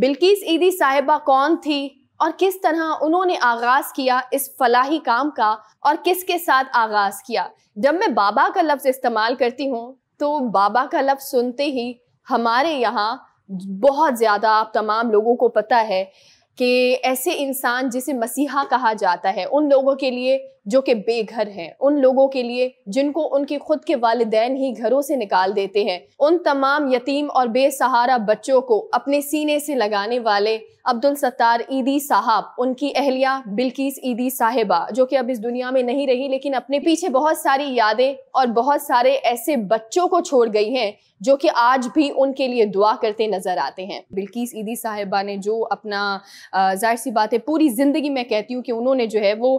बिल्किस ईदी साहिबा कौन थी और किस तरह उन्होंने आगाज किया इस फलाही काम का और किसके साथ आगाज किया जब मैं बाबा का लफ्ज इस्तेमाल करती हूँ तो बाबा का लफ्ज सुनते ही हमारे यहाँ बहुत ज़्यादा आप तमाम लोगों को पता है कि ऐसे इंसान जिसे मसीहा कहा जाता है उन लोगों के लिए जो कि बेघर हैं उन लोगों के लिए जिनको उनके खुद के वालदेन ही घरों से निकाल देते हैं उन तमाम यतीम और बेसहारा बच्चों को अपने सीने से लगाने वाले अब्दुल सत्तार ईदी साहब उनकी अहलिया बिल्किस ईदी साहिबा जो कि अब इस दुनिया में नहीं रही लेकिन अपने पीछे बहुत सारी यादें और बहुत सारे ऐसे बच्चों को छोड़ गई हैं जो कि आज भी उनके लिए दुआ करते नजर आते हैं बिल्किस ईदी साहिबा ने जो अपना जाहिर सी बात है पूरी ज़िंदगी मैं कहती हूँ कि उन्होंने जो है वो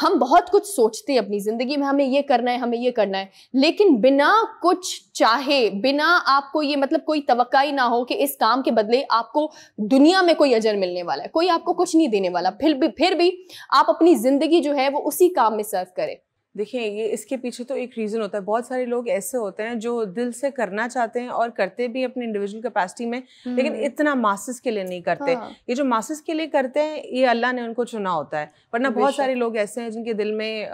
हम बहुत कुछ सोचते हैं अपनी ज़िंदगी में हमें ये करना है हमें ये करना है लेकिन बिना कुछ चाहे बिना आपको ये मतलब कोई तवक्का ही ना हो कि इस काम के बदले आपको दुनिया में कोई अजर मिलने वाला है कोई आपको कुछ नहीं देने वाला फिर भी फिर भी आप अपनी ज़िंदगी जो है वो उसी काम में सर्व करें देखिए ये इसके पीछे तो एक रीज़न होता है बहुत सारे लोग ऐसे होते हैं जो दिल से करना चाहते हैं और करते भी अपने इंडिविजुअल कैपेसिटी में लेकिन हम्म। इतना मासिस के लिए नहीं करते हाँ। ये जो मासिस के लिए करते हैं ये अल्लाह ने उनको चुना होता है वरना हम्म, बहुत सारे लोग ऐसे हैं जिनके दिल में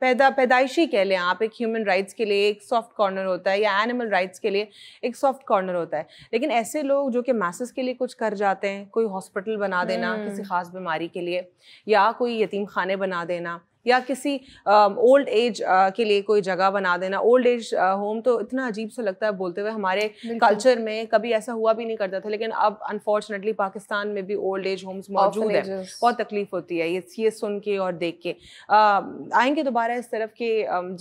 पैदा पैदाइशी कह लें आप एक ह्यूमन राइट्स के लिए एक सॉफ्ट कॉर्नर होता है या एनिमल राइट्स के लिए एक सॉफ्ट कॉर्नर होता है लेकिन ऐसे लोग जो कि मासिस के लिए कुछ कर जाते हैं कोई हॉस्पिटल बना देना किसी हम्म। खास बीमारी के लिए या कोई यतीम खाने बना देना या किसी ओल्ड एज के लिए कोई जगह बना देना ओल्ड एज होम तो इतना अजीब सा लगता है बोलते हुए हमारे कल्चर में कभी ऐसा हुआ भी नहीं करता था लेकिन अब अनफॉर्चुनेटली पाकिस्तान में भी ओल्ड एज होम्स मौजूद है बहुत तकलीफ होती है ये ये सुन के और देख के आएंगे दोबारा इस तरफ के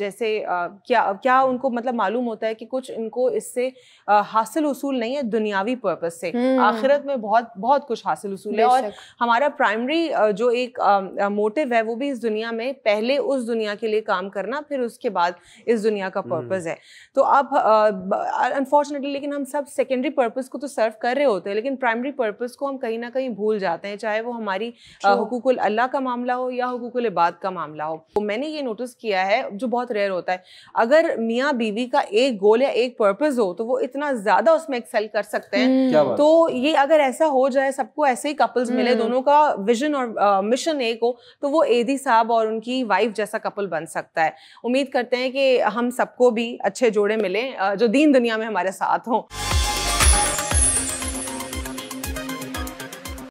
जैसे क्या क्या उनको मतलब मालूम होता है कि कुछ इनको इससे हासिल उसूल नहीं है दुनियावी पर्पज से हम्म। आखिरत में बहुत बहुत कुछ हासिल उसूल है और हमारा प्राइमरी जो एक मोटिव है वो भी इस दुनिया में पहले उस दुनिया के लिए काम करना फिर उसके बाद इस दुनिया का पर्पज़ हम्म। है तो अब अनफॉर्चुनेटली लेकिन हम सब सेकेंडरी पर्पज़ को तो सर्व कर रहे होते हैं लेकिन प्राइमरी पर्पज़ को हम कहीं ना कहीं भूल जाते हैं चाहे वो हमारी हकूकुल अल्लाह का मामला हो या हकूकुल इबाद का मामला हो तो मैंने ये नोटिस किया है जो बहुत रेयर होता है अगर मियाँ बीवी का एक गोल या एक पर्पज़ हो तो वो इतना ज़्यादा उसमें एक्सेल कर सकते हैं हम्म। तो ये अगर ऐसा हो जाए सबको ऐसे ही कपल्स मिले हम्म। दोनों का विजन और मिशन एक हो तो वो एदी साहब और उनकी वाइफ जैसा कपल बन सकता है उम्मीद करते हैं कि हम सबको भी अच्छे जोड़े मिलें जो दीन दुनिया में हमारे साथ हों